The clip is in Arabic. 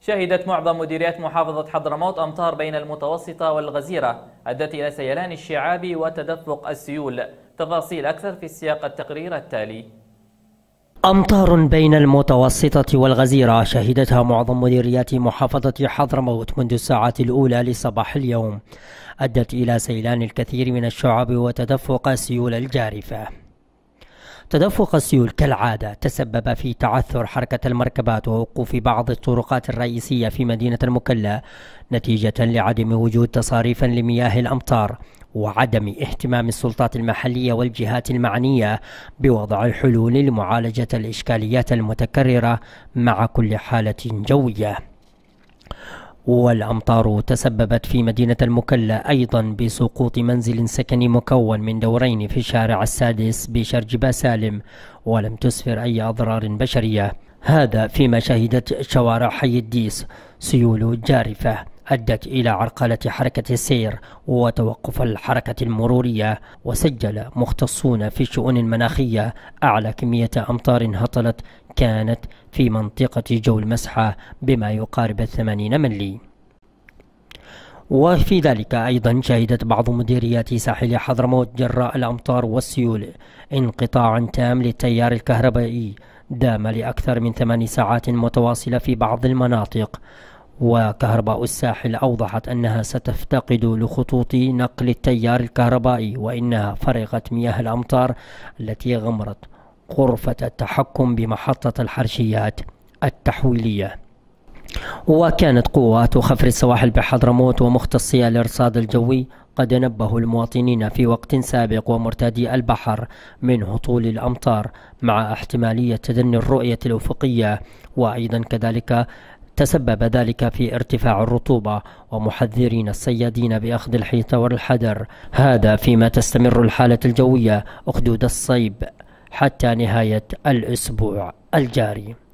شهدت معظم مديريات محافظة حضرموت أمطار بين المتوسطة والغزيرة أدت إلى سيلان الشعاب وتدفق السيول تفاصيل أكثر في سياق التقرير التالي أمطار بين المتوسطة والغزيرة شهدتها معظم مديريات محافظة حضرموت منذ الساعات الأولى لصباح اليوم أدت إلى سيلان الكثير من الشعاب وتدفق السيول الجارفة تدفق السيول كالعادة تسبب في تعثر حركة المركبات ووقوف بعض الطرقات الرئيسية في مدينة المكلا نتيجة لعدم وجود تصاريف لمياه الأمطار وعدم اهتمام السلطات المحلية والجهات المعنية بوضع الحلول لمعالجة الإشكاليات المتكررة مع كل حالة جوية والأمطار تسببت في مدينة المكلا أيضا بسقوط منزل سكني مكون من دورين في الشارع السادس بشرج باسالم ولم تسفر أي أضرار بشرية هذا فيما شهدت شوارع حي الديس سيول جارفة أدت إلى عرقلة حركة السير وتوقف الحركة المرورية وسجل مختصون في الشؤون المناخية أعلى كمية أمطار هطلت كانت في منطقة جو المسحة بما يقارب الثمانين ملي وفي ذلك أيضا شهدت بعض مديريات ساحل حضرموت جراء الأمطار والسيول انقطاعا تام للتيار الكهربائي دام لأكثر من ثمان ساعات متواصلة في بعض المناطق وكهرباء الساحل أوضحت أنها ستفتقد لخطوط نقل التيار الكهربائي وإنها فرغت مياه الأمطار التي غمرت غرفة التحكم بمحطة الحرشيات التحويلية وكانت قوات خفر السواحل بحضرموت ومختصي الارصاد الجوي قد نبهوا المواطنين في وقت سابق ومرتادي البحر من هطول الامطار مع احتماليه تدني الرؤيه الافقيه وايضا كذلك تسبب ذلك في ارتفاع الرطوبة ومحذرين الصيادين بأخذ الحيطة والحذر هذا فيما تستمر الحالة الجوية أخدود الصيب حتى نهاية الأسبوع الجاري